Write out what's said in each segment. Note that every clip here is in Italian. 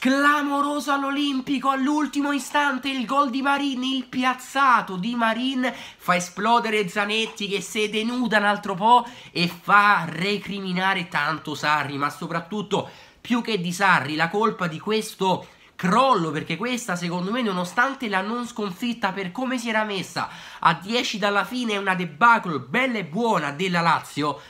Clamoroso all'Olimpico, all'ultimo istante il gol di Marin, il piazzato di Marin fa esplodere Zanetti che si denuda un altro po' e fa recriminare tanto Sarri, ma soprattutto più che di Sarri la colpa di questo crollo perché questa secondo me nonostante la non sconfitta per come si era messa a 10 dalla fine una debacle bella e buona della Lazio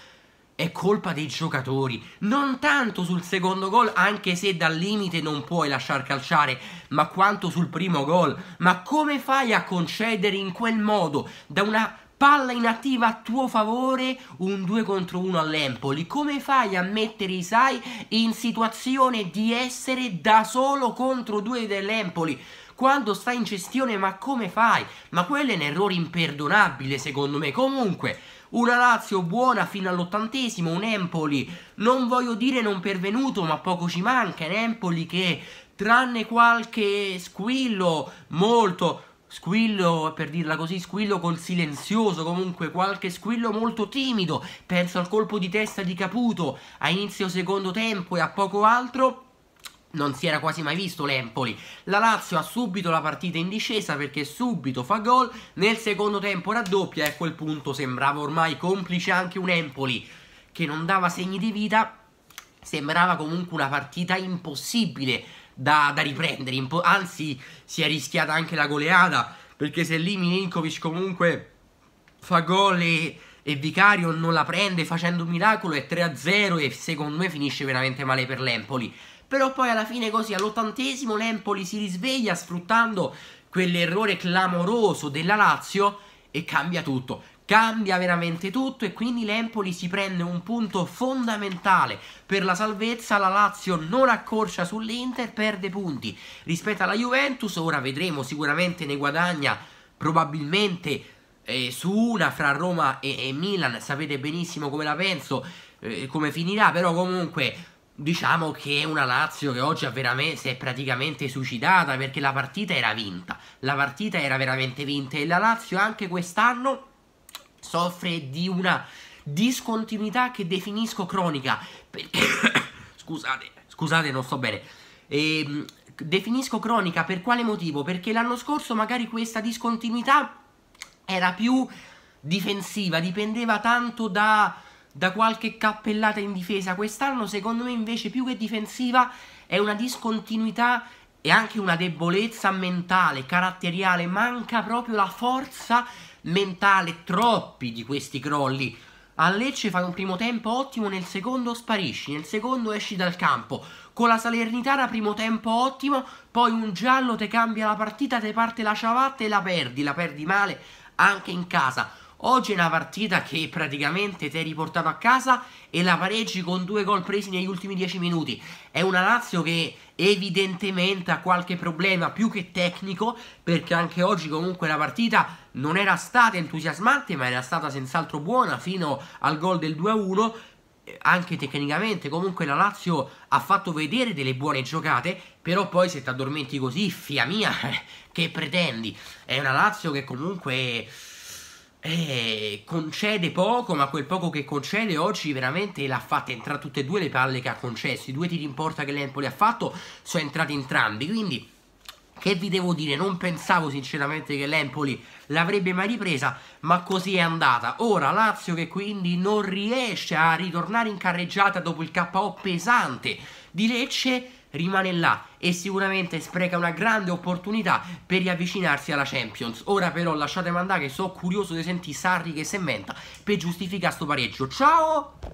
è colpa dei giocatori, non tanto sul secondo gol, anche se dal limite non puoi lasciar calciare, ma quanto sul primo gol. Ma come fai a concedere in quel modo da una Palla inattiva a tuo favore, un 2 contro 1 all'Empoli. Come fai a mettere Isai in situazione di essere da solo contro due dell'Empoli? Quando sta in gestione, ma come fai? Ma quello è un errore imperdonabile, secondo me. Comunque, una Lazio buona fino all'ottantesimo, un Empoli non voglio dire non pervenuto, ma poco ci manca. Un Empoli che, tranne qualche squillo molto Squillo, per dirla così, squillo col silenzioso, comunque qualche squillo molto timido. Penso al colpo di testa di Caputo a inizio secondo tempo e a poco altro. Non si era quasi mai visto l'Empoli. La Lazio ha subito la partita in discesa perché subito fa gol. Nel secondo tempo raddoppia e a quel punto sembrava ormai complice anche un Empoli che non dava segni di vita. Sembrava comunque una partita impossibile da, da riprendere. Anzi, si è rischiata anche la goleada. Perché se lì Milinkovic comunque fa gol e, e Vicario non la prende facendo un miracolo è 3-0 e secondo me finisce veramente male per l'Empoli. Però poi alla fine così all'ottantesimo l'Empoli si risveglia sfruttando quell'errore clamoroso della Lazio e cambia tutto cambia veramente tutto e quindi l'Empoli si prende un punto fondamentale per la salvezza, la Lazio non accorcia sull'Inter, perde punti rispetto alla Juventus, ora vedremo sicuramente ne guadagna probabilmente eh, su una fra Roma e, e, Milan, sapete benissimo come la penso, eh, come finirà, però comunque diciamo che è una Lazio che oggi si è praticamente suicidata perché la partita era vinta, la partita era veramente vinta e la Lazio anche quest'anno soffre di una discontinuità che definisco cronica, perché, scusate, scusate non sto bene, e, ehm, definisco cronica per quale motivo? Perché l'anno scorso magari questa discontinuità era più difensiva, dipendeva tanto da, da qualche cappellata in difesa, quest'anno secondo me invece più che difensiva è una discontinuità e anche una debolezza mentale, caratteriale, manca proprio la forza mentale, troppi di questi crolli. A Lecce fai un primo tempo ottimo, nel secondo sparisci, nel secondo esci dal campo. Con la Salernitana primo tempo ottimo, poi un giallo te cambia la partita, te parte la ciabatta e la perdi, la perdi male anche in casa. Oggi è una partita che praticamente ti hai riportato a casa e la pareggi con due gol presi negli ultimi dieci minuti. È una Lazio che evidentemente ha qualche problema più che tecnico, perché anche oggi comunque la partita non era stata entusiasmante, ma era stata senz'altro buona fino al gol del 2-1 anche tecnicamente comunque la Lazio ha fatto vedere delle buone giocate però poi se ti addormenti così fia mia che pretendi è una Lazio che comunque eh, concede poco, ma quel poco che concede oggi veramente l'ha fatta entrare tutte e due le palle che ha concesso. I due tiri in porta che l'Empoli ha fatto sono entrati entrambi, quindi che vi devo dire, non pensavo sinceramente che l'Empoli l'avrebbe mai ripresa, ma così è andata. Ora Lazio che quindi non riesce a ritornare in carreggiata dopo il KO pesante di Lecce rimane là e sicuramente spreca una grande opportunità per riavvicinarsi alla Champions. Ora però lasciate mandare che sono curioso di sentire Sarri che si inventa per giustificare sto pareggio. Ciao!